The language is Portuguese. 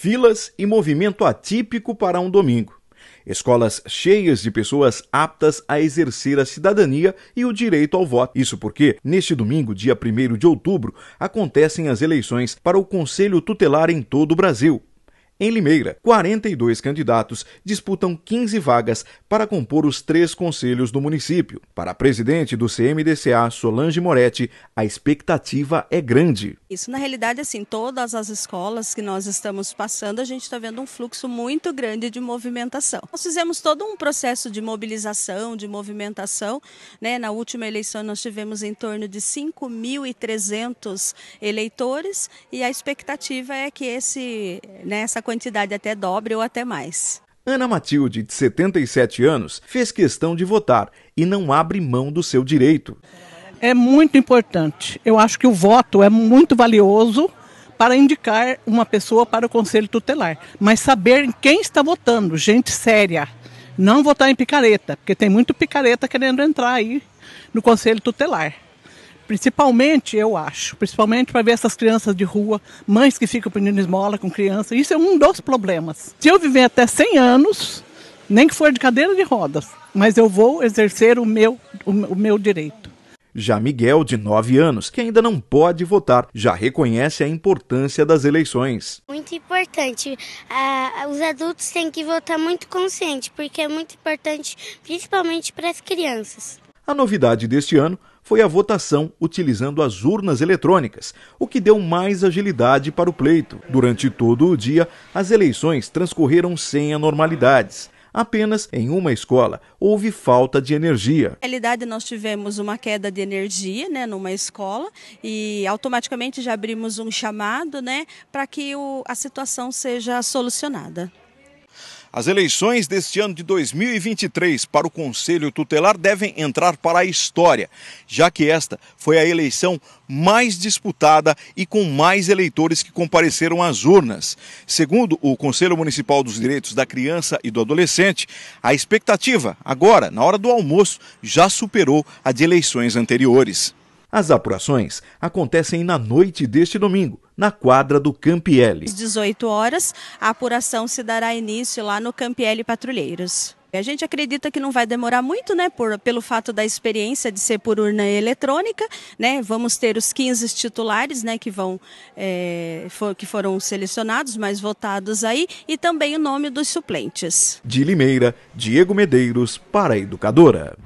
filas e movimento atípico para um domingo. Escolas cheias de pessoas aptas a exercer a cidadania e o direito ao voto. Isso porque, neste domingo, dia 1 de outubro, acontecem as eleições para o Conselho Tutelar em todo o Brasil. Em Limeira, 42 candidatos disputam 15 vagas para compor os três conselhos do município. Para a presidente do CMDCA, Solange Moretti, a expectativa é grande. Isso, na realidade, assim, todas as escolas que nós estamos passando, a gente está vendo um fluxo muito grande de movimentação. Nós fizemos todo um processo de mobilização, de movimentação. Né? Na última eleição, nós tivemos em torno de 5.300 eleitores e a expectativa é que esse, né, essa quantidade até dobre ou até mais. Ana Matilde, de 77 anos, fez questão de votar e não abre mão do seu direito. É muito importante. Eu acho que o voto é muito valioso para indicar uma pessoa para o conselho tutelar, mas saber quem está votando, gente séria. Não votar em picareta, porque tem muito picareta querendo entrar aí no conselho tutelar. Principalmente, eu acho, principalmente para ver essas crianças de rua, mães que ficam pedindo esmola com criança, isso é um dos problemas. Se eu viver até 100 anos, nem que for de cadeira de rodas, mas eu vou exercer o meu, o, o meu direito. Já Miguel, de 9 anos, que ainda não pode votar, já reconhece a importância das eleições. Muito importante. Ah, os adultos têm que votar muito consciente, porque é muito importante, principalmente para as crianças. A novidade deste ano foi a votação utilizando as urnas eletrônicas, o que deu mais agilidade para o pleito. Durante todo o dia, as eleições transcorreram sem anormalidades. Apenas em uma escola houve falta de energia. Na realidade, nós tivemos uma queda de energia né, numa escola e automaticamente já abrimos um chamado né, para que o, a situação seja solucionada. As eleições deste ano de 2023 para o Conselho Tutelar devem entrar para a história, já que esta foi a eleição mais disputada e com mais eleitores que compareceram às urnas. Segundo o Conselho Municipal dos Direitos da Criança e do Adolescente, a expectativa, agora, na hora do almoço, já superou a de eleições anteriores. As apurações acontecem na noite deste domingo, na quadra do Campiele. Às 18 horas, a apuração se dará início lá no Campiele Patrulheiros. A gente acredita que não vai demorar muito, né, por, pelo fato da experiência de ser por urna eletrônica, né, vamos ter os 15 titulares, né, que vão, é, eh, for, que foram selecionados, mais votados aí, e também o nome dos suplentes. De Limeira, Diego Medeiros, para a Educadora.